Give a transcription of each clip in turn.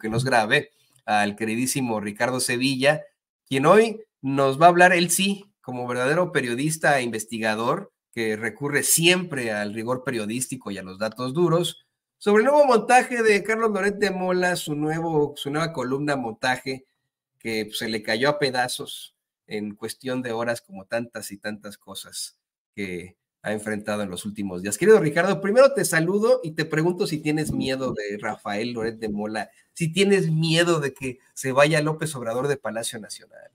que nos grabe, al queridísimo Ricardo Sevilla, quien hoy nos va a hablar, él sí, como verdadero periodista e investigador, que recurre siempre al rigor periodístico y a los datos duros, sobre el nuevo montaje de Carlos Loret Mola, su, nuevo, su nueva columna montaje, que pues, se le cayó a pedazos en cuestión de horas, como tantas y tantas cosas que ha enfrentado en los últimos días. Querido Ricardo, primero te saludo y te pregunto si tienes miedo de Rafael Loret de Mola, si tienes miedo de que se vaya López Obrador de Palacio Nacional.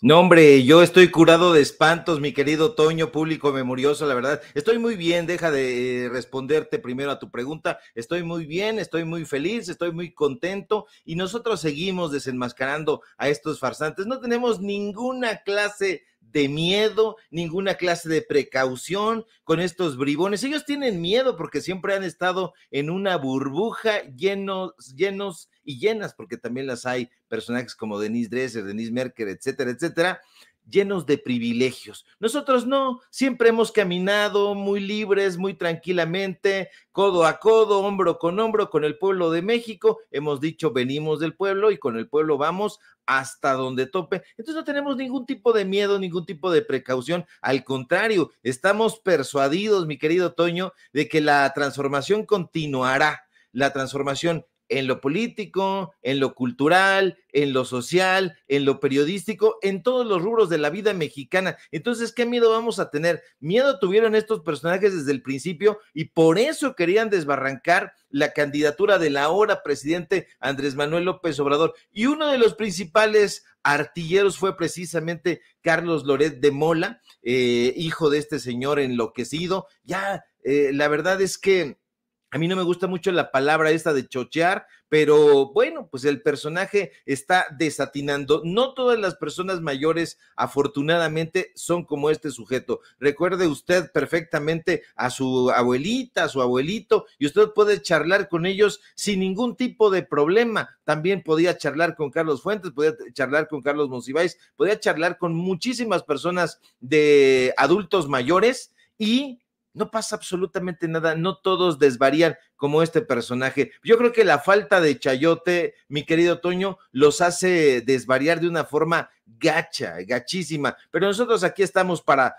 No, hombre, yo estoy curado de espantos, mi querido Toño, público memorioso, la verdad. Estoy muy bien, deja de eh, responderte primero a tu pregunta. Estoy muy bien, estoy muy feliz, estoy muy contento y nosotros seguimos desenmascarando a estos farsantes. No tenemos ninguna clase de miedo, ninguna clase de precaución con estos bribones. Ellos tienen miedo porque siempre han estado en una burbuja llenos, llenos y llenas, porque también las hay personajes como Denise Dresser, Denise Merker, etcétera, etcétera, llenos de privilegios. Nosotros no, siempre hemos caminado muy libres, muy tranquilamente, codo a codo, hombro con hombro con el pueblo de México. Hemos dicho, venimos del pueblo y con el pueblo vamos hasta donde tope. Entonces no tenemos ningún tipo de miedo, ningún tipo de precaución. Al contrario, estamos persuadidos, mi querido Toño, de que la transformación continuará. La transformación en lo político, en lo cultural, en lo social, en lo periodístico, en todos los rubros de la vida mexicana. Entonces, ¿qué miedo vamos a tener? Miedo tuvieron estos personajes desde el principio y por eso querían desbarrancar la candidatura del ahora presidente Andrés Manuel López Obrador. Y uno de los principales artilleros fue precisamente Carlos Loret de Mola, eh, hijo de este señor enloquecido. Ya, eh, la verdad es que a mí no me gusta mucho la palabra esta de chochear, pero bueno, pues el personaje está desatinando. No todas las personas mayores, afortunadamente, son como este sujeto. Recuerde usted perfectamente a su abuelita, a su abuelito, y usted puede charlar con ellos sin ningún tipo de problema. También podía charlar con Carlos Fuentes, podía charlar con Carlos Monsiváis, podía charlar con muchísimas personas de adultos mayores y no pasa absolutamente nada, no todos desvarían como este personaje. Yo creo que la falta de chayote, mi querido Toño, los hace desvariar de una forma gacha, gachísima. Pero nosotros aquí estamos para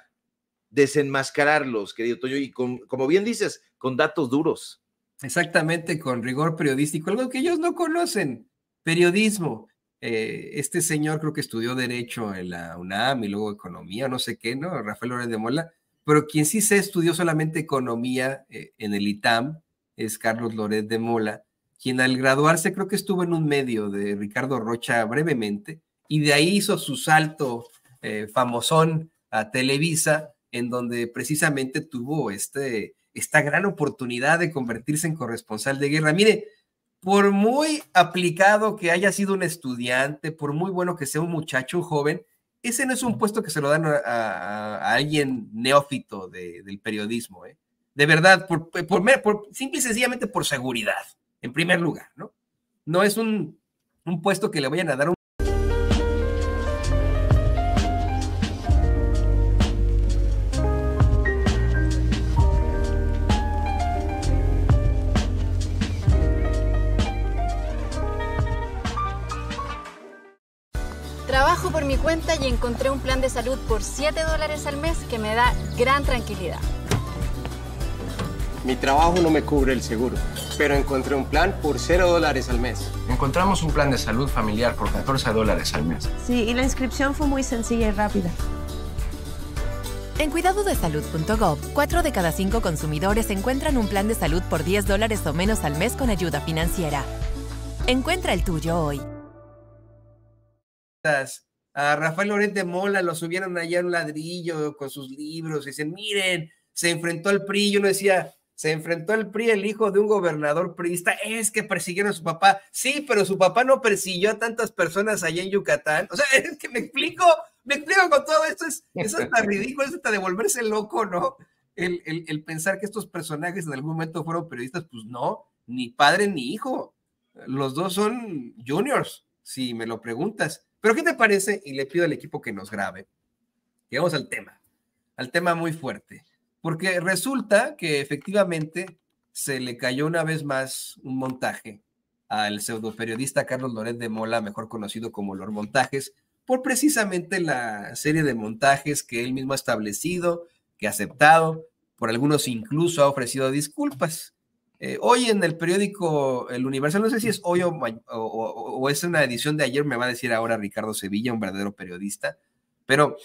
desenmascararlos, querido Toño, y como bien dices, con datos duros. Exactamente, con rigor periodístico, algo que ellos no conocen, periodismo. Eh, este señor creo que estudió derecho en la UNAM y luego economía, no sé qué, ¿no? Rafael López de Mola pero quien sí se estudió solamente economía eh, en el ITAM es Carlos Loret de Mola, quien al graduarse creo que estuvo en un medio de Ricardo Rocha brevemente, y de ahí hizo su salto eh, famosón a Televisa, en donde precisamente tuvo este, esta gran oportunidad de convertirse en corresponsal de guerra. Mire, por muy aplicado que haya sido un estudiante, por muy bueno que sea un muchacho, joven, ese no es un puesto que se lo dan a, alguien neófito del periodismo, ¿eh? De verdad, por, por, por, simple y sencillamente por seguridad, en primer lugar, ¿no? No es un, un puesto que le vayan a dar un encontré un plan de salud por 7 dólares al mes que me da gran tranquilidad. Mi trabajo no me cubre el seguro, pero encontré un plan por 0 dólares al mes. Encontramos un plan de salud familiar por 14 dólares al mes. Sí, y la inscripción fue muy sencilla y rápida. En cuidadodesalud.gov, 4 de cada 5 consumidores encuentran un plan de salud por 10 dólares o menos al mes con ayuda financiera. Encuentra el tuyo hoy a Rafael Lorente Mola lo subieron allá en un ladrillo con sus libros y dicen, miren, se enfrentó al PRI, yo no decía, se enfrentó al PRI el hijo de un gobernador priista, es que persiguieron a su papá, sí, pero su papá no persiguió a tantas personas allá en Yucatán, o sea, es que me explico, me explico con todo esto, es, es hasta ridículo, es está de volverse loco, ¿no? El, el pensar que estos personajes en algún momento fueron periodistas, pues no, ni padre ni hijo, los dos son juniors, si me lo preguntas pero ¿qué te parece? Y le pido al equipo que nos grabe. Llegamos al tema, al tema muy fuerte, porque resulta que efectivamente se le cayó una vez más un montaje al pseudo periodista Carlos Loret de Mola, mejor conocido como Los Montajes, por precisamente la serie de montajes que él mismo ha establecido, que ha aceptado, por algunos incluso ha ofrecido disculpas. Eh, hoy en el periódico El Universal, no sé si es hoy o, es una edición de ayer, me va a decir ahora Ricardo Sevilla, un verdadero periodista, pero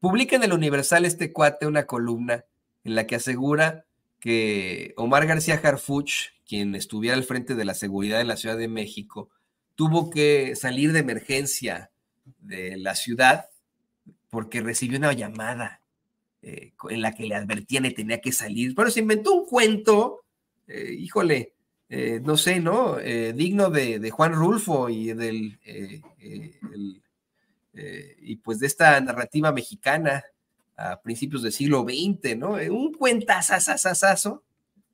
publica en El Universal este cuate una columna en la que asegura que Omar García Harfuch, quien estuviera al frente de la seguridad de la Ciudad de México, tuvo que salir de emergencia de la ciudad porque recibió una llamada eh, en la que le advertían que tenía que salir, pero se inventó un cuento eh, híjole, eh, no sé, ¿no? Eh, digno de, Juan Rulfo y del y pues de esta narrativa mexicana a principios del siglo XX, ¿no? un cuentazazazazazo,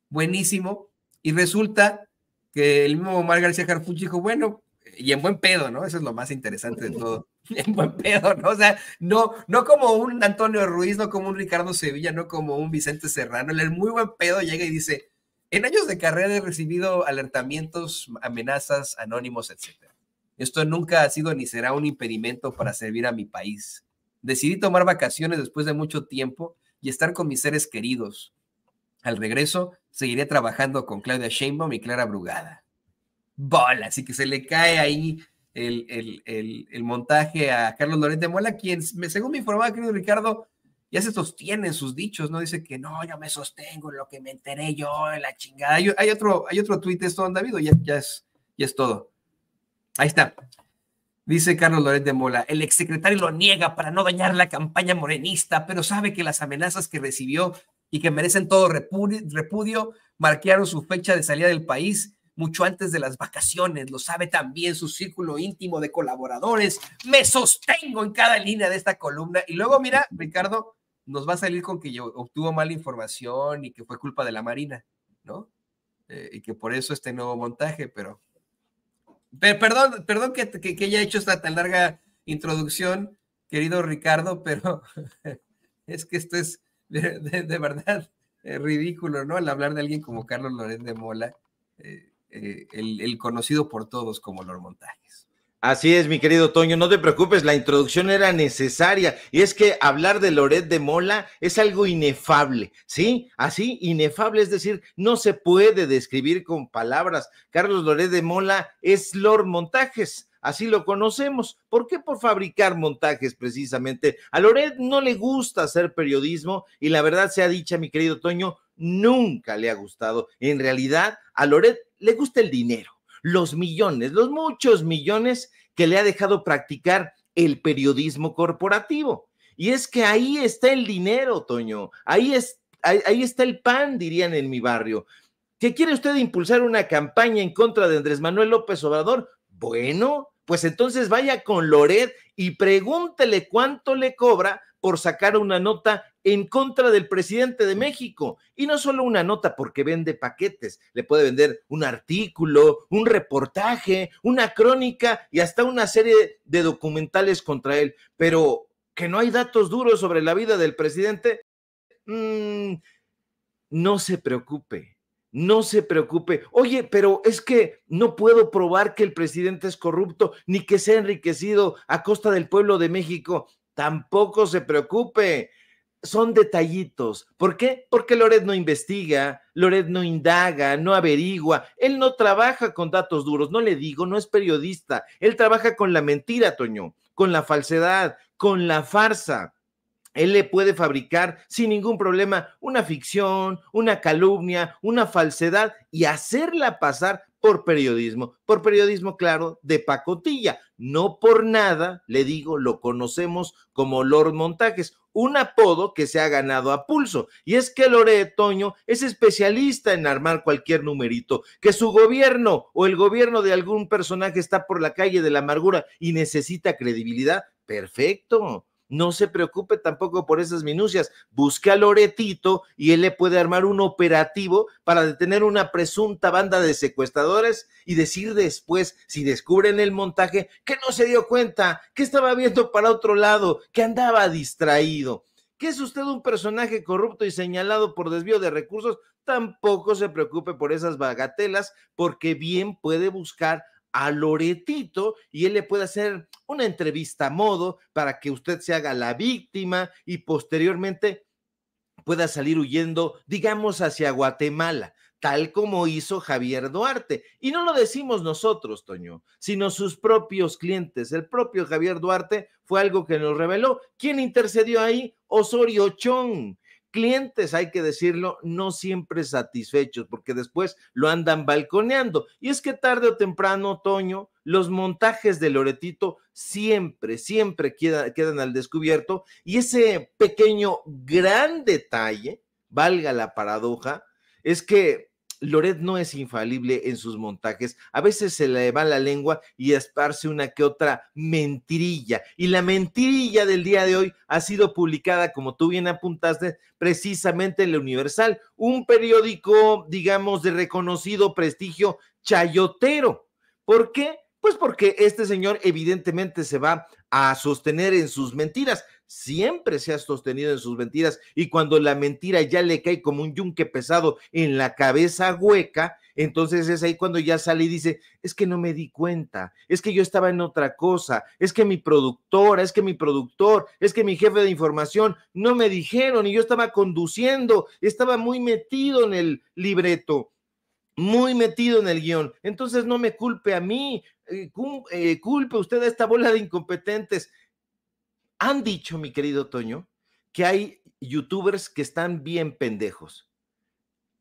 buenísimo, y resulta que el mismo Omar García dijo, bueno, y en buen pedo, ¿no? Eso es lo más interesante de todo. En buen pedo, ¿no? O sea, no, no como un Antonio Ruiz, no como un Ricardo Sevilla, no como un Vicente Serrano. El muy buen pedo llega y dice, en años de carrera he recibido alertamientos, amenazas, anónimos, etc. Esto nunca ha sido ni será un impedimento para servir a mi país. Decidí tomar vacaciones después de mucho tiempo y estar con mis seres queridos. Al regreso, seguiré trabajando con Claudia Sheinbaum y Clara Brugada. Bola, así que se le cae ahí el, el, el, montaje a Carlos Lorente de Mola, quien, según me informaba, querido Ricardo, ya se sostienen sus dichos, ¿no? Dice que no, yo me sostengo en lo que me enteré yo, en la chingada. Hay, otro, hay otro tuit de esto, don David, ya, ya, es, ya es todo. Ahí está. Dice Carlos Loret de Mola, el exsecretario lo niega para no dañar la campaña morenista, pero sabe que las amenazas que recibió y que merecen todo repudio, repudio marquearon su fecha de salida del país mucho antes de las vacaciones, lo sabe también su círculo íntimo de colaboradores. Me sostengo en cada línea de esta columna. Y luego, mira, Ricardo, nos va a salir con que yo obtuvo mala información y que fue culpa de la Marina, ¿no? Eh, y que por eso este nuevo montaje, pero... pero perdón, perdón que, que, haya hecho esta tan larga introducción, querido Ricardo, pero es que esto es de, verdad eh, ridículo, ¿no? Al hablar de alguien como Carlos Lorenz de Mola, eh, el, conocido por todos como Lord Montaje. Así es, mi querido Toño, no te preocupes, la introducción era necesaria. Y es que hablar de Loret de Mola es algo inefable, ¿sí? Así, inefable, es decir, no se puede describir con palabras. Carlos Loret de Mola es Lord Montajes, así lo conocemos. ¿Por qué? Por fabricar montajes, precisamente. A Loret no le gusta hacer periodismo y la verdad sea dicha, mi querido Toño, nunca le ha gustado. En realidad, a Loret le gusta el dinero los millones, los muchos millones que le ha dejado practicar el periodismo corporativo. Y es que ahí está el dinero, Toño, ahí, es, ahí, está el pan, dirían en mi barrio. ¿Qué quiere usted impulsar una campaña en contra de Andrés Manuel López Obrador? Bueno, pues entonces vaya con Loret y pregúntele cuánto le cobra por sacar una nota en contra del presidente de México. Y no solo una nota porque vende paquetes, le puede vender un artículo, un reportaje, una crónica y hasta una serie de documentales contra él. Pero que no hay datos duros sobre la vida del presidente, mm, no se preocupe. No se preocupe. Oye, pero es que no puedo probar que el presidente es corrupto ni que se ha enriquecido a costa del pueblo de México. Tampoco se preocupe son detallitos. ¿Por qué? Porque Loret no investiga, Loret no indaga, no averigua, él no trabaja con datos duros, no le digo, no es periodista, él trabaja con la mentira, Toño, con la falsedad, con la farsa. Él le puede fabricar sin ningún problema una ficción, una calumnia, una falsedad y hacerla pasar por periodismo, por periodismo claro de pacotilla. No por nada, le digo, lo conocemos como Lord Montajes, un apodo que se ha ganado a pulso. Y es que Loretoño es especialista en armar cualquier numerito, que su gobierno o el gobierno de algún personaje está por la calle de la amargura y necesita credibilidad. Perfecto. No se preocupe tampoco por esas minucias. Busque a Loretito y él le puede armar un operativo para detener una presunta banda de secuestradores y decir después, si descubren el montaje, que no se dio cuenta, que estaba viendo para otro lado, que andaba distraído. ¿Que es usted un personaje corrupto y señalado por desvío de recursos? Tampoco se preocupe por esas bagatelas, porque bien puede buscar a Loretito y él le puede hacer una entrevista a modo para que usted se haga la víctima y posteriormente pueda salir huyendo, digamos, hacia Guatemala, tal como hizo Javier Duarte. Y no lo decimos nosotros, Toño, sino sus propios clientes. El propio Javier Duarte fue algo que nos reveló. ¿Quién intercedió ahí? Osorio Chong, clientes, hay que decirlo, no siempre satisfechos, porque después lo andan balconeando. Y es que tarde o temprano, otoño, los montajes de Loretito siempre, siempre quedan al descubierto. Y ese pequeño, gran detalle, valga la paradoja, es que Loret no es infalible en sus montajes, a veces se le va la lengua y esparce una que otra mentirilla. Y la mentirilla del día de hoy ha sido publicada, como tú bien apuntaste, precisamente en La Universal, un periódico, digamos, de reconocido prestigio chayotero. ¿Por qué? Pues porque este señor evidentemente se va a sostener en sus mentiras siempre se ha sostenido en sus mentiras y cuando la mentira ya le cae como un yunque pesado en la cabeza hueca, entonces es ahí cuando ya sale y dice, es que no me di cuenta, es que yo estaba en otra cosa, es que mi productora, es que mi productor, es que mi jefe de información no me dijeron y yo estaba conduciendo, estaba muy metido en el libreto muy metido en el guión. Entonces no me culpe a mí, eh, eh, culpe usted a esta bola de incompetentes. Han dicho, mi querido Toño, que hay youtubers que están bien pendejos.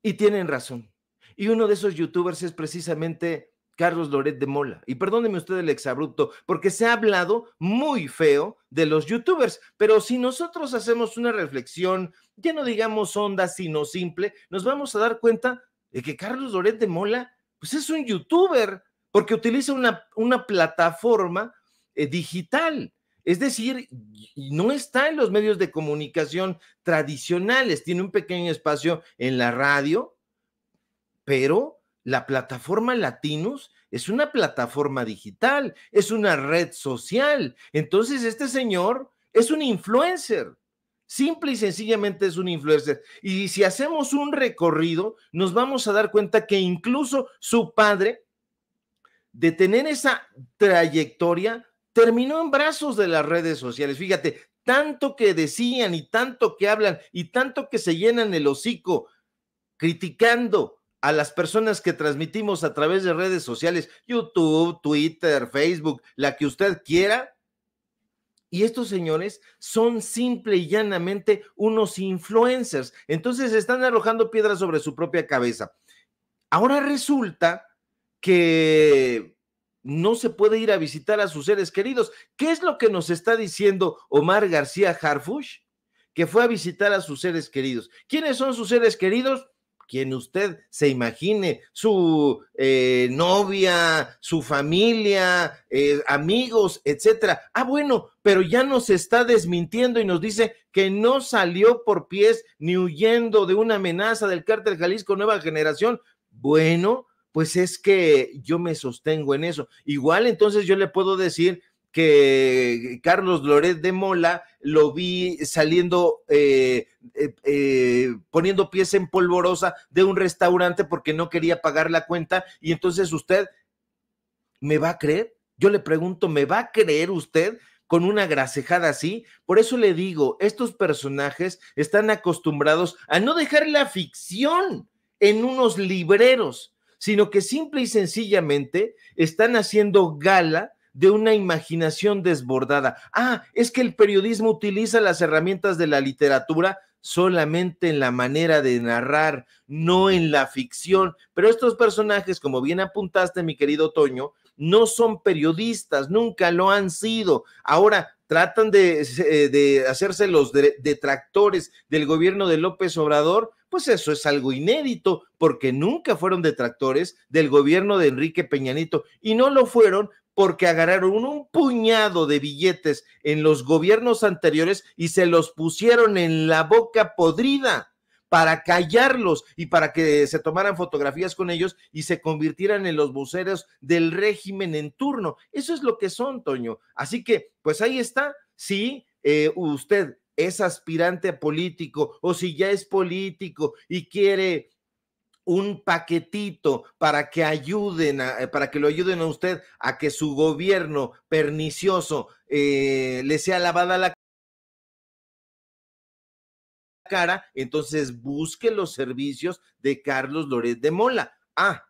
Y tienen razón. Y uno de esos youtubers es precisamente Carlos Loret de Mola. Y perdóneme usted el exabrupto, porque se ha hablado muy feo de los youtubers, pero si nosotros hacemos una reflexión, ya no digamos onda, sino simple, nos vamos a dar cuenta de que Carlos Loret de Mola, pues es un youtuber, porque utiliza una, una plataforma eh, digital es decir, no está en los medios de comunicación tradicionales, tiene un pequeño espacio en la radio, pero la plataforma Latinus es una plataforma digital, es una red social. Entonces, este señor es un influencer. Simple y sencillamente es un influencer. Y si hacemos un recorrido, nos vamos a dar cuenta que incluso su padre, de tener esa trayectoria, terminó en brazos de las redes sociales. Fíjate, tanto que decían y tanto que hablan y tanto que se llenan el hocico criticando a las personas que transmitimos a través de redes sociales, YouTube, Twitter, Facebook, la que usted quiera. Y estos señores son simple y llanamente unos influencers. Entonces están arrojando piedras sobre su propia cabeza. Ahora resulta que no se puede ir a visitar a sus seres queridos. ¿Qué es lo que nos está diciendo Omar García Harfush? Que fue a visitar a sus seres queridos. ¿Quiénes son sus seres queridos? Quien usted se imagine, su eh, novia, su familia, eh, amigos, etcétera. Ah, bueno, pero ya nos está desmintiendo y nos dice que no salió por pies ni huyendo de una amenaza del Cártel Jalisco Nueva Generación. Bueno, pues es que yo me sostengo en eso. Igual entonces yo le puedo decir que Carlos Loret de Mola lo vi saliendo, eh, eh, eh, poniendo pies en polvorosa de un restaurante porque no quería pagar la cuenta y entonces usted me va a creer. Yo le pregunto, ¿me va a creer usted? con una grasejada así. Por eso le digo, estos personajes están acostumbrados a no dejar la ficción en unos libreros, sino que simple y sencillamente están haciendo gala de una imaginación desbordada. Ah, es que el periodismo utiliza las herramientas de la literatura solamente en la manera de narrar, no en la ficción. Pero estos personajes, como bien apuntaste, mi querido Toño, no son periodistas, nunca lo han sido. Ahora tratan de, eh, hacerse los detractores del gobierno de López Obrador, pues eso es algo inédito, porque nunca fueron detractores del gobierno de Enrique Peñanito y no lo fueron porque agarraron un puñado de billetes en los gobiernos anteriores y se los pusieron en la boca podrida para callarlos y para que se tomaran fotografías con ellos y se convirtieran en los buceros del régimen en turno. Eso es lo que son, Toño. Así que, pues ahí está. Si eh, usted es aspirante a político o si ya es político y quiere un paquetito para que ayuden, a, eh, para que lo ayuden a usted a que su gobierno pernicioso eh, le sea lavada la cara, entonces busque los servicios de Carlos Loret de Mola. Ah,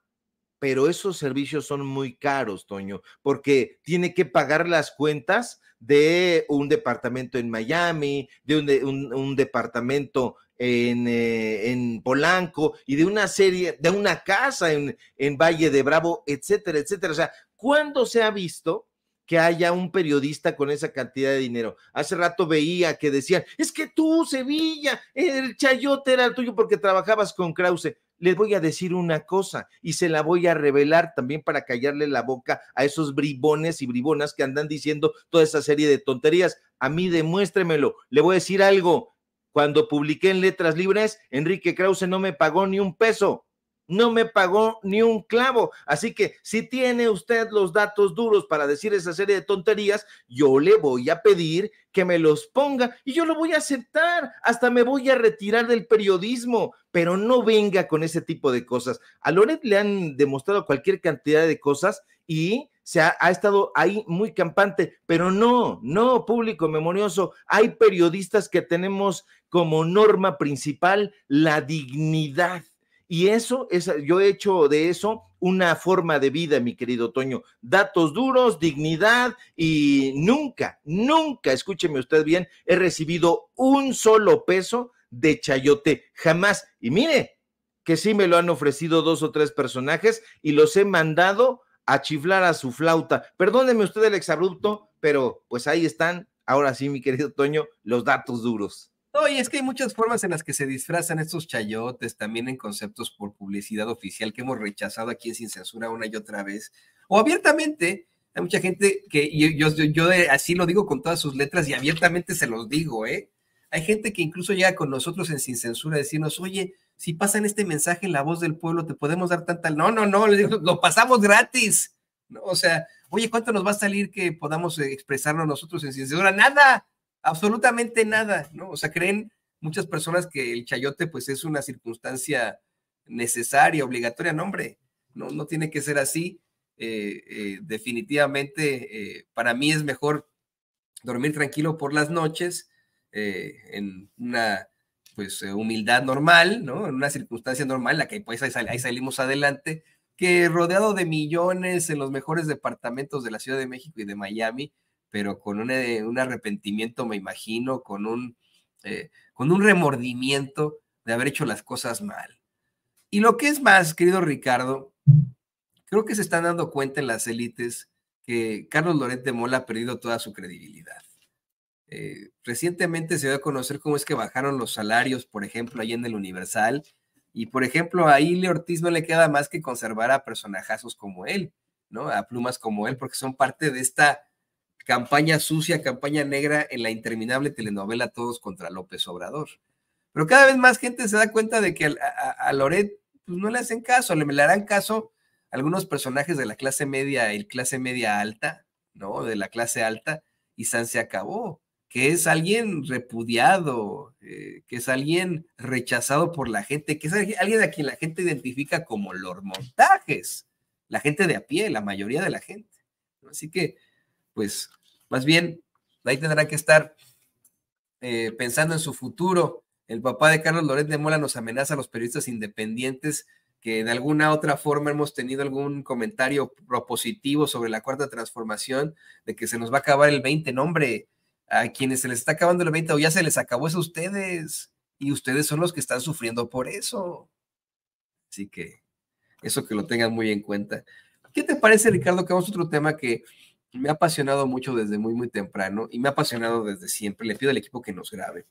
pero esos servicios son muy caros, Toño, porque tiene que pagar las cuentas de un departamento en Miami, de un, departamento eh, en, Polanco y de una serie, de una casa en, en Valle de Bravo, etcétera, etcétera. O sea, ¿cuándo se ha visto que haya un periodista con esa cantidad de dinero. Hace rato veía que decían, es que tú, Sevilla, el chayote era el tuyo porque trabajabas con Krause. Les voy a decir una cosa y se la voy a revelar también para callarle la boca a esos bribones y bribonas que andan diciendo toda esa serie de tonterías. A mí demuéstremelo. Le voy a decir algo. Cuando publiqué en Letras Libres, Enrique Krause no me pagó ni un peso no me pagó ni un clavo. Así que si tiene usted los datos duros para decir esa serie de tonterías, yo le voy a pedir que me los ponga y yo lo voy a aceptar. Hasta me voy a retirar del periodismo, pero no venga con ese tipo de cosas. A Loret le han demostrado cualquier cantidad de cosas y se ha, estado ahí muy campante, pero no, no, público memorioso, hay periodistas que tenemos como norma principal la dignidad. Y eso es, yo he hecho de eso una forma de vida, mi querido Toño. Datos duros, dignidad y nunca, nunca, escúcheme usted bien, he recibido un solo peso de chayote, jamás. Y mire, que sí me lo han ofrecido dos o tres personajes y los he mandado a chiflar a su flauta. Perdóneme usted el exabrupto, pero pues ahí están, ahora sí, mi querido Toño, los datos duros es que hay muchas formas en las que se disfrazan estos chayotes, también en conceptos por publicidad oficial que hemos rechazado aquí en Sin Censura una y otra vez, o abiertamente. Hay mucha gente que yo, yo, así lo digo con todas sus letras y abiertamente se los digo, ¿eh? Hay gente que incluso llega con nosotros en Sin Censura a decirnos, oye, si pasan este mensaje en la voz del pueblo, te podemos dar tanta. No, no, no, lo pasamos gratis. ¿no? O sea, oye, ¿cuánto nos va a salir que podamos eh, expresarnos nosotros en Sin Censura? Nada, absolutamente nada, ¿no? O sea, creen muchas personas que el chayote pues es una circunstancia necesaria, obligatoria, no, hombre, no, no tiene que ser así. Eh, eh, definitivamente eh, para mí es mejor dormir tranquilo por las noches en una pues humildad normal, ¿no? En una circunstancia normal, la que pues ahí, ahí salimos adelante, que rodeado de millones en los mejores departamentos de la Ciudad de México y de Miami, pero con eh, un, arrepentimiento, me imagino, con un, eh, con un remordimiento de haber hecho las cosas mal. Y lo que es más, querido Ricardo, creo que se están dando cuenta en las élites que Carlos Loret de Mola ha perdido toda su credibilidad. Eh, recientemente se dio a conocer cómo es que bajaron los salarios, por ejemplo, ahí en el Universal. Y, por ejemplo, ahí Ile Ortiz no le queda más que conservar a personajazos como él, ¿no? A plumas como él, porque son parte de esta campaña sucia, campaña negra en la interminable telenovela Todos contra López Obrador. Pero cada vez más gente se da cuenta de que a, Loret pues no le hacen caso, le, harán caso algunos personajes de la clase media y clase media alta, ¿no? De la clase alta, y San se acabó, que es alguien repudiado, eh, que es alguien rechazado por la gente, que es alguien a quien la gente identifica como los montajes, la gente de a pie, la mayoría de la gente. Así que pues más bien ahí tendrán que estar eh, pensando en su futuro. El papá de Carlos Loret de Mola nos amenaza a los periodistas independientes que de alguna otra forma hemos tenido algún comentario propositivo sobre la cuarta transformación, de que se nos va a acabar el 20. No, hombre, a quienes se les está acabando el 20 o ya se les acabó eso a ustedes. Y ustedes son los que están sufriendo por eso. Así que eso que lo tengan muy en cuenta. ¿Qué te parece, Ricardo, que vamos otro tema que me ha apasionado mucho desde muy, muy temprano y me ha apasionado desde siempre. Le pido al equipo que nos grabe.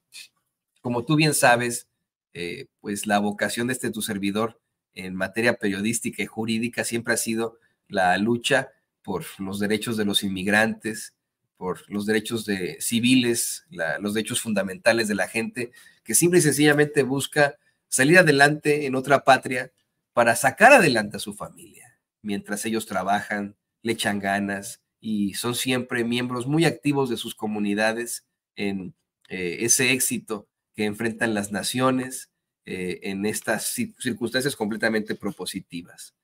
Como tú bien sabes, eh, pues la vocación de este tu servidor en materia periodística y jurídica siempre ha sido la lucha por los derechos de los inmigrantes, por los derechos de civiles, los derechos fundamentales de la gente, que simple y sencillamente busca salir adelante en otra patria para sacar adelante a su familia, mientras ellos trabajan, le echan ganas, y son siempre miembros muy activos de sus comunidades en eh, ese éxito que enfrentan las naciones eh, en estas circunstancias completamente propositivas.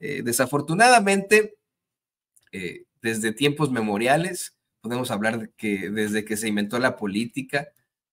Eh, desafortunadamente, desde tiempos memoriales, podemos hablar que desde que se inventó la política,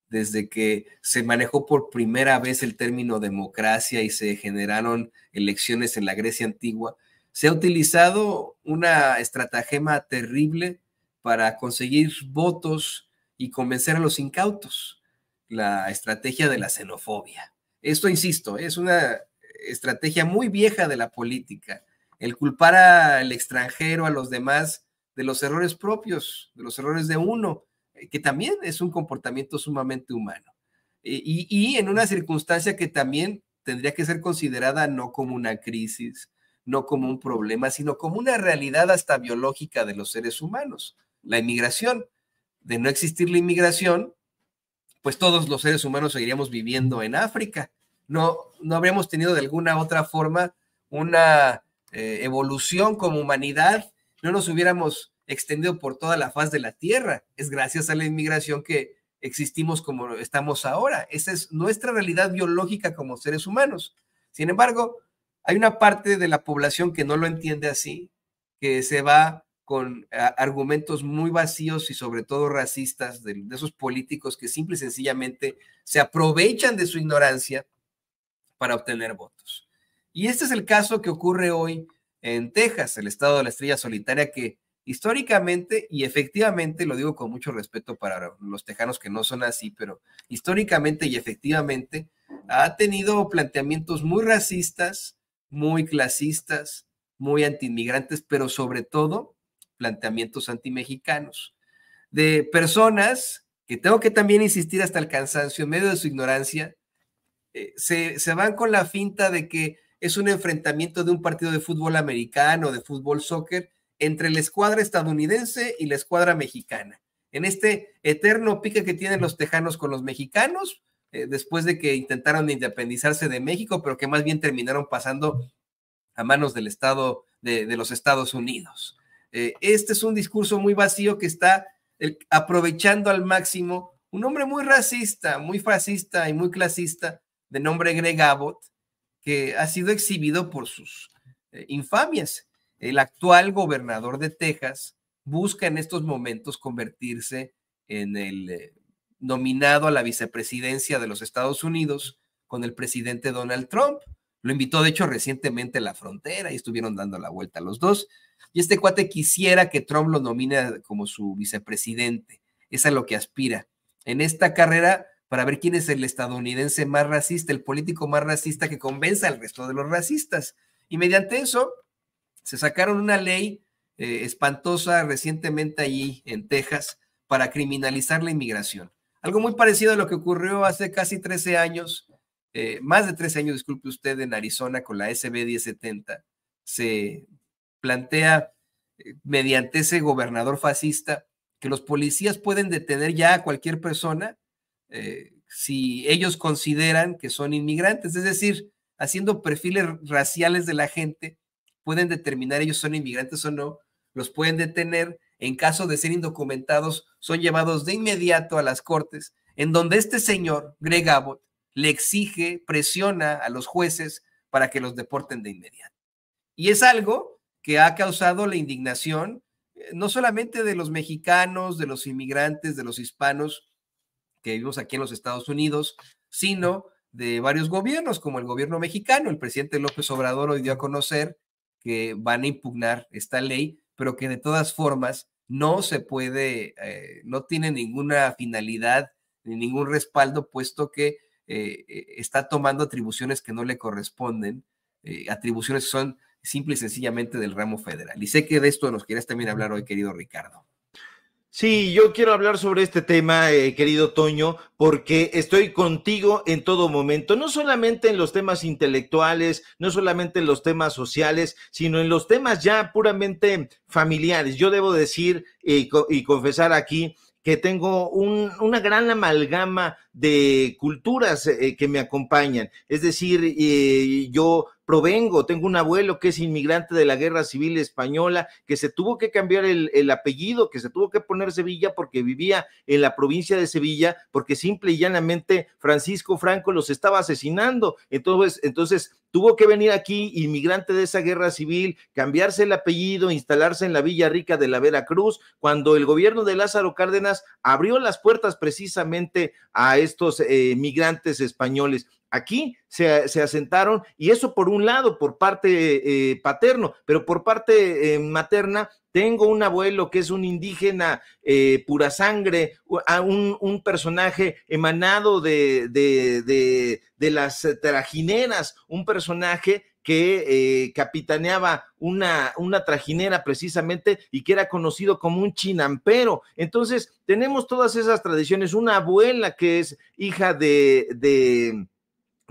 desde que se manejó por primera vez el término democracia y se generaron elecciones en la Grecia antigua, se ha utilizado una estratagema terrible para conseguir votos y convencer a los incautos, la estrategia de la xenofobia. Esto, insisto, es una estrategia muy vieja de la política, el culpar al extranjero, a los demás, de los errores propios, de los errores de uno, eh, que también es un comportamiento sumamente humano. Y, y, en una circunstancia que también tendría que ser considerada no como una crisis, no como un problema, sino como una realidad hasta biológica de los seres humanos, la inmigración. De no existir la inmigración, pues todos los seres humanos seguiríamos viviendo en África. No, no habríamos tenido de alguna otra forma una eh, evolución como humanidad, no nos hubiéramos extendido por toda la faz de la Tierra. Es gracias a la inmigración que existimos como estamos ahora. Esa es nuestra realidad biológica como seres humanos. Sin embargo, hay una parte de la población que no lo entiende así, que se va con argumentos muy vacíos y sobre todo racistas de, esos políticos que simple y sencillamente se aprovechan de su ignorancia para obtener votos. Y este es el caso que ocurre hoy en Texas, el estado de la estrella solitaria que históricamente y efectivamente, lo digo con mucho respeto para los tejanos que no son así, pero históricamente y efectivamente ha tenido planteamientos muy racistas, muy clasistas, muy antiinmigrantes, pero sobre todo planteamientos anti mexicanos De personas que tengo que también insistir hasta el cansancio, en medio de su ignorancia, eh, se, se van con la finta de que es un enfrentamiento de un partido de fútbol americano, de fútbol soccer, entre la escuadra estadounidense y la escuadra mexicana. En este eterno pique que tienen los tejanos con los mexicanos, eh, después de que intentaron independizarse de México, pero que más bien terminaron pasando a manos del Estado, de, los Estados Unidos. Eh, este es un discurso muy vacío que está aprovechando al máximo un hombre muy racista, muy fascista y muy clasista, de nombre Greg Abbott, que ha sido exhibido por sus eh, infamias. El actual gobernador de Texas busca en estos momentos convertirse en el nominado a la vicepresidencia de los Estados Unidos con el presidente Donald Trump. Lo invitó, de hecho, recientemente a la frontera y estuvieron dando la vuelta los dos. Y este cuate quisiera que Trump lo nomine como su vicepresidente. Es a lo que aspira. En esta carrera, para ver quién es el estadounidense más racista, el político más racista que convenza al resto de los racistas. Y mediante eso, se sacaron una ley eh, espantosa recientemente allí en Texas para criminalizar la inmigración. Algo muy parecido a lo que ocurrió hace casi 13 años, eh, más de 13 años, disculpe usted, en Arizona con la SB 1070. Se plantea eh, mediante ese gobernador fascista que los policías pueden detener ya a cualquier persona eh, si ellos consideran que son inmigrantes, es decir, haciendo perfiles raciales de la gente, pueden determinar ellos son inmigrantes o no, los pueden detener en caso de ser indocumentados son llevados de inmediato a las cortes, en donde este señor, Greg Abbott, le exige, presiona a los jueces para que los deporten de inmediato. Y es algo que ha causado la indignación eh, no solamente de los mexicanos, de los inmigrantes, de los hispanos que vivimos aquí en los Estados Unidos, sino de varios gobiernos, como el gobierno mexicano. El presidente López Obrador hoy dio a conocer que van a impugnar esta ley, pero que de todas formas no se puede, eh, no tiene ninguna finalidad ni ningún respaldo, puesto que eh, eh, está tomando atribuciones que no le corresponden, atribuciones que son simple y sencillamente del ramo federal. Y sé que de esto nos quieres también hablar hoy, querido Ricardo. Sí, yo quiero hablar sobre este tema, eh, querido Toño, porque estoy contigo en todo momento, no solamente en los temas intelectuales, no solamente en los temas sociales, sino en los temas ya puramente familiares. Yo debo decir eh, y confesar aquí que tengo una gran amalgama de culturas eh, que me acompañan. Es decir, yo provengo, tengo un abuelo que es inmigrante de la Guerra Civil Española, que se tuvo que cambiar el, apellido, que se tuvo que poner Sevilla porque vivía en la provincia de Sevilla, porque simple y llanamente Francisco Franco los estaba asesinando. Entonces, entonces tuvo que venir aquí, inmigrante de esa guerra civil, cambiarse el apellido, instalarse en la Villa Rica de la Veracruz, cuando el gobierno de Lázaro Cárdenas abrió las puertas precisamente a estos eh, migrantes españoles aquí se, asentaron y eso por un lado, por parte eh, eh, paterno, pero por parte materna tengo un abuelo que es un indígena eh, pura sangre, un, un personaje emanado de, de, de, las trajineras, un personaje que eh, capitaneaba una, una trajinera precisamente y que era conocido como un chinampero. Entonces, tenemos todas esas tradiciones, una abuela que es hija de, de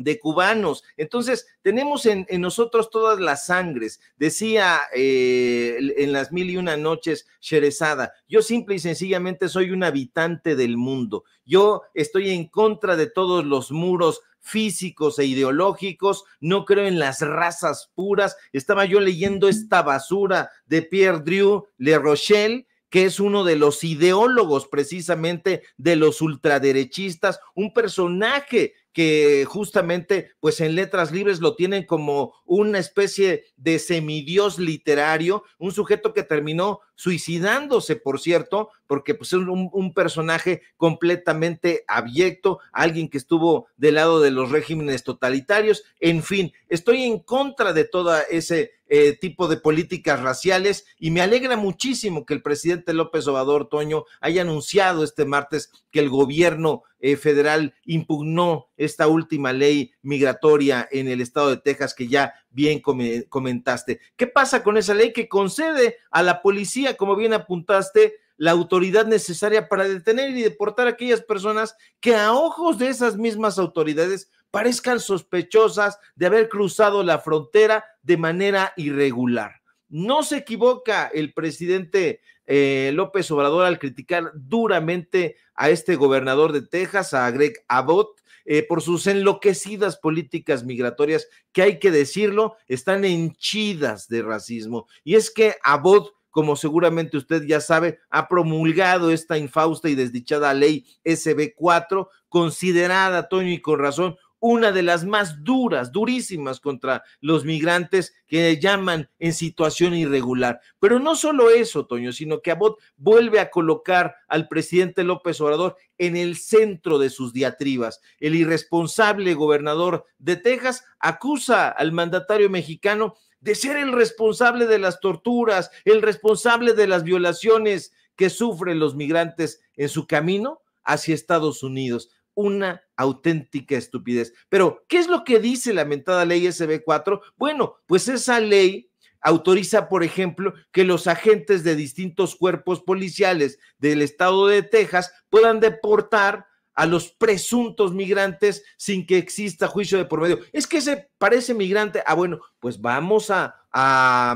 de cubanos. Entonces, tenemos en, nosotros todas las sangres. Decía eh, en las mil y una noches Sherezada, yo simple y sencillamente soy un habitante del mundo. Yo estoy en contra de todos los muros físicos e ideológicos, no creo en las razas puras. Estaba yo leyendo esta basura de Pierre Drew Le Rochelle, que es uno de los ideólogos precisamente de los ultraderechistas, un personaje que justamente pues en letras libres lo tienen como una especie de semidios literario, un sujeto que terminó suicidándose, por cierto, porque pues es un, un, personaje completamente abyecto, alguien que estuvo del lado de los regímenes totalitarios, en fin, estoy en contra de toda ese eh, tipo de políticas raciales y me alegra muchísimo que el presidente López Obrador Toño haya anunciado este martes que el gobierno eh, federal impugnó esta última ley migratoria en el estado de Texas que ya bien comentaste. ¿Qué pasa con esa ley que concede a la policía, como bien apuntaste, la autoridad necesaria para detener y deportar a aquellas personas que a ojos de esas mismas autoridades parezcan sospechosas de haber cruzado la frontera de manera irregular. No se equivoca el presidente eh, López Obrador al criticar duramente a este gobernador de Texas, a Greg Abbott, eh, por sus enloquecidas políticas migratorias, que hay que decirlo, están henchidas de racismo. Y es que Abbott como seguramente usted ya sabe, ha promulgado esta infausta y desdichada ley SB4, considerada, Toño, y con razón, una de las más duras, durísimas contra los migrantes que llaman en situación irregular. Pero no solo eso, Toño, sino que Abbott vuelve a colocar al presidente López Obrador en el centro de sus diatribas. El irresponsable gobernador de Texas acusa al mandatario mexicano de ser el responsable de las torturas, el responsable de las violaciones que sufren los migrantes en su camino hacia Estados Unidos una auténtica estupidez. Pero, ¿qué es lo que dice la mentada ley SB4? Bueno, pues esa ley autoriza, por ejemplo, que los agentes de distintos cuerpos policiales del estado de Texas puedan deportar a los presuntos migrantes sin que exista juicio de por medio. Es que se parece migrante. Ah, bueno, pues vamos a,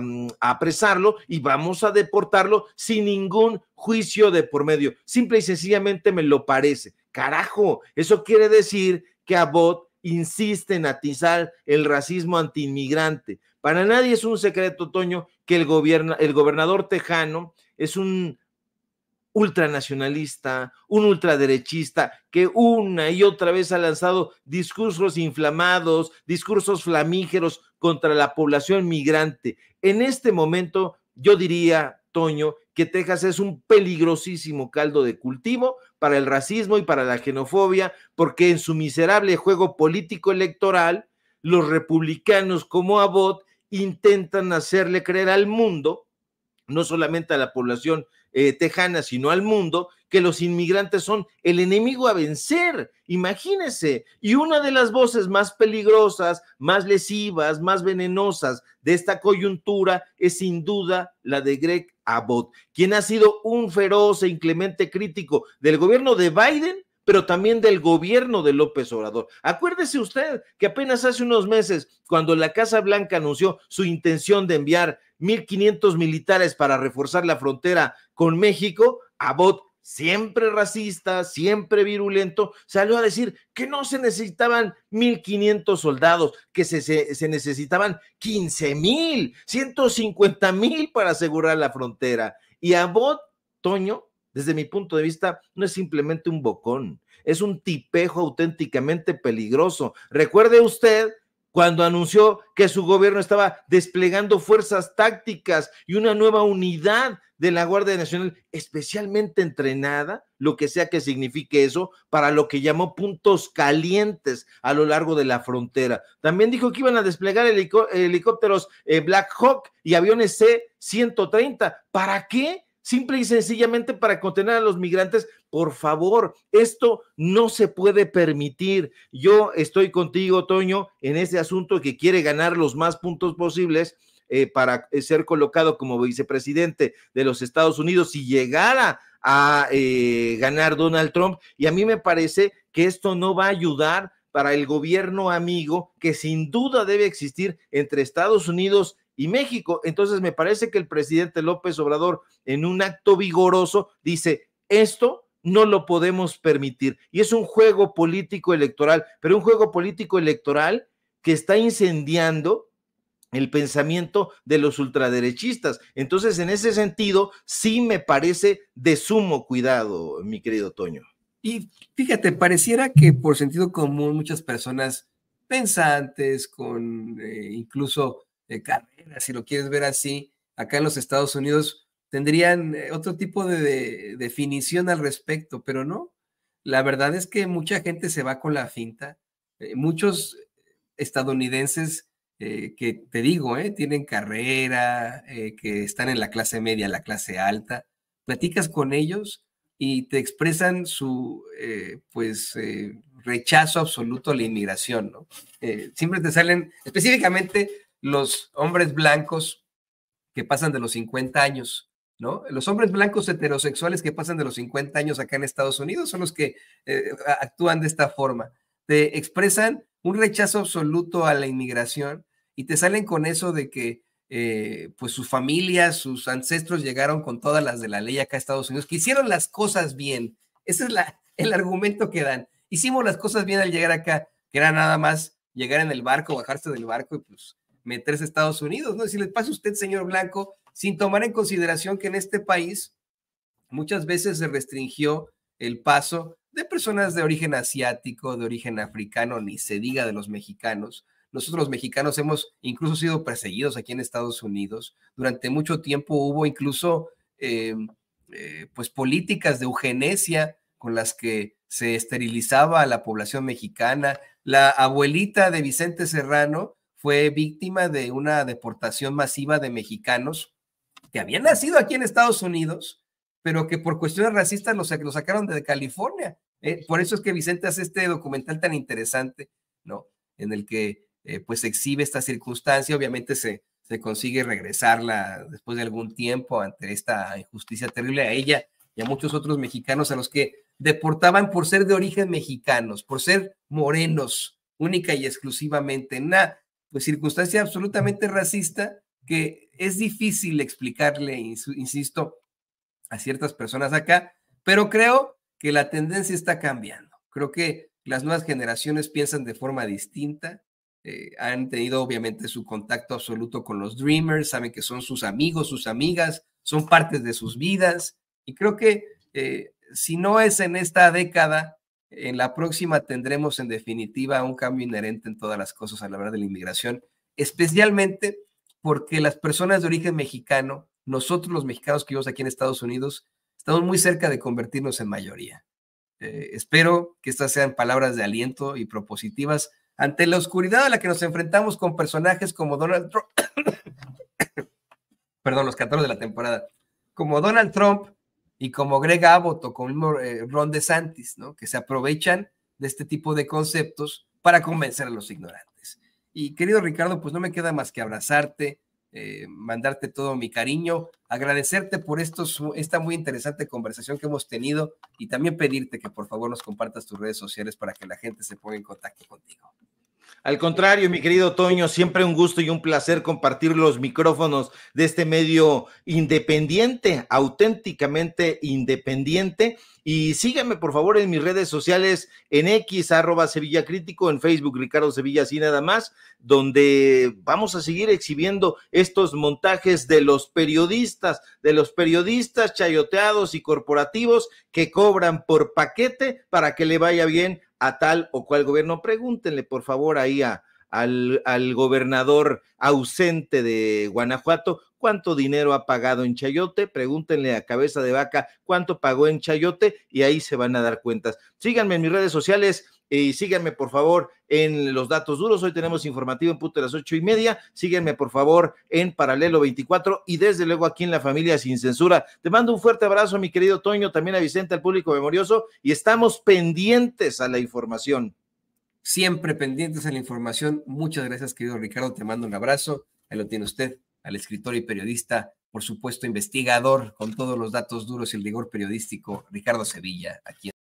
mm, a, apresarlo y vamos a deportarlo sin ningún juicio de por medio. Simple y sencillamente me lo parece. Carajo, eso quiere decir que Abbott insiste en atizar el racismo antiinmigrante. Para nadie es un secreto, Toño, que el, el gobernador tejano es un ultranacionalista, un ultraderechista, que una y otra vez ha lanzado discursos inflamados, discursos flamígeros contra la población migrante. En este momento, yo diría, que Texas es un peligrosísimo caldo de cultivo para el racismo y para la xenofobia, porque en su miserable juego político electoral, los republicanos como Abbott intentan hacerle creer al mundo, no solamente a la población eh, tejana, sino al mundo, que los inmigrantes son el enemigo a vencer. imagínese, Y una de las voces más peligrosas, más lesivas, más venenosas de esta coyuntura es sin duda la de Greg Abbott, quien ha sido un feroz e inclemente crítico del gobierno de Biden pero también del gobierno de López Obrador. Acuérdese usted que apenas hace unos meses, cuando la Casa Blanca anunció su intención de enviar 1.500 militares para reforzar la frontera con México, Abbott siempre racista, siempre virulento, salió a decir que no se necesitaban 1.500 soldados, que se, se, necesitaban 15.000, 150.000 para asegurar la frontera. Y Abbott, Toño, desde mi punto de vista, no es simplemente un bocón, es un tipejo auténticamente peligroso. Recuerde usted cuando anunció que su gobierno estaba desplegando fuerzas tácticas y una nueva unidad de la Guardia Nacional especialmente entrenada, lo que sea que signifique eso, para lo que llamó puntos calientes a lo largo de la frontera. También dijo que iban a desplegar helicópteros eh, Black Hawk y aviones C-130. ¿Para qué? simple y sencillamente para contener a los migrantes. Por favor, esto no se puede permitir. Yo estoy contigo, Toño, en ese asunto que quiere ganar los más puntos posibles. Eh, para eh, ser colocado como vicepresidente de los Estados Unidos si llegara a eh, ganar Donald Trump. Y a mí me parece que esto no va a ayudar para el gobierno amigo que sin duda debe existir entre Estados Unidos y México. Entonces me parece que el presidente López Obrador, en un acto vigoroso, dice, esto no lo podemos permitir. Y es un juego político electoral, pero un juego político electoral que está incendiando el pensamiento de los ultraderechistas. Entonces, en ese sentido, sí me parece de sumo cuidado, mi querido Toño. Y fíjate, pareciera que por sentido común muchas personas pensantes, con eh, incluso de carrera, si lo quieres ver así, acá en los Estados Unidos tendrían eh, otro tipo de, definición al respecto, pero no. La verdad es que mucha gente se va con la finta. Eh, muchos estadounidenses eh, que te digo, tienen carrera, que están en la clase media, la clase alta, platicas con ellos y te expresan su pues rechazo absoluto a la inmigración, ¿no? siempre te salen específicamente los hombres blancos que pasan de los 50 años, ¿no? Los hombres blancos heterosexuales que pasan de los 50 años acá en Estados Unidos son los que eh, actúan de esta forma. Te expresan un rechazo absoluto a la inmigración y te salen con eso de que eh, pues sus familia sus ancestros llegaron con todas las de la ley acá a Estados Unidos, que hicieron las cosas bien. Ese es el argumento que dan. Hicimos las cosas bien al llegar acá, que era nada más llegar en el barco, bajarse del barco y pues meterse a Estados Unidos, ¿no? Si le pasa a usted, señor Blanco, sin tomar en consideración que en este país muchas veces se restringió el paso de personas de origen asiático, de origen africano, ni se diga de los mexicanos. Nosotros los mexicanos hemos incluso sido perseguidos aquí en Estados Unidos. Durante mucho tiempo hubo incluso em, eh, pues políticas de eugenesia con las que se esterilizaba a la población mexicana. La abuelita de Vicente Serrano fue víctima de una deportación masiva de mexicanos que habían nacido aquí en Estados Unidos, pero que por cuestiones racistas los, sacaron de California. ¿eh? por eso es que Vicente hace este documental tan interesante, ¿no? En el que eh, pues exhibe esta circunstancia, obviamente se, se consigue regresarla después de algún tiempo ante esta injusticia terrible a ella y a muchos otros mexicanos a los que deportaban por ser de origen mexicanos, por ser morenos, única y exclusivamente, nada. Pues, circunstancia absolutamente racista que es difícil explicarle, insisto, a ciertas personas acá, pero creo que la tendencia está cambiando. Creo que las nuevas generaciones piensan de forma distinta, eh, han tenido obviamente su contacto absoluto con los Dreamers, saben que son sus amigos, sus amigas, son partes de sus vidas. Y creo que eh, si no es en esta década, en la próxima tendremos en definitiva un cambio inherente en todas las cosas a la hora de la inmigración, especialmente porque las personas de origen mexicano, nosotros los mexicanos que vivimos aquí en Estados Unidos, estamos muy cerca de convertirnos en mayoría. Eh, espero que estas sean palabras de aliento y propositivas ante la oscuridad a la que nos enfrentamos con personajes como Donald Trump, perdón, los 14 de la temporada, como Donald Trump, y como Greg Abbott o como eh, Ron DeSantis, ¿no? Que se aprovechan de este tipo de conceptos para convencer a los ignorantes. Y querido Ricardo, pues no me queda más que abrazarte, eh, mandarte todo mi cariño, agradecerte por esta muy interesante conversación que hemos tenido y también pedirte que por favor nos compartas tus redes sociales para que la gente se ponga en contacto contigo. Al contrario, mi querido Toño, siempre un gusto y un placer compartir los micrófonos de este medio independiente, auténticamente independiente. Y sígueme, por favor, en mis redes sociales, en X, arroba Sevilla Crítico, en Facebook, Ricardo Sevilla, así nada más, donde vamos a seguir exhibiendo estos montajes de los periodistas, de los periodistas chayoteados y corporativos que cobran por paquete para que le vaya bien a tal o cual gobierno. Pregúntenle, por favor, ahí a, al, al, gobernador ausente de Guanajuato cuánto dinero ha pagado en Chayote, pregúntenle a cabeza de vaca cuánto pagó en Chayote y ahí se van a dar cuentas. Síganme en mis redes sociales, y síganme, por favor, en los datos duros. Hoy tenemos informativo en punto de las ocho y media. Síganme, por favor, en Paralelo 24 y desde luego aquí en la familia sin censura. Te mando un fuerte abrazo, a mi querido Toño, también a Vicente, al público memorioso, y estamos pendientes a la información. Siempre pendientes a la información. Muchas gracias, querido Ricardo. Te mando un abrazo. Ahí lo tiene usted, al escritor y periodista por supuesto, investigador con todos los datos duros y el rigor periodístico, Ricardo Sevilla, aquí.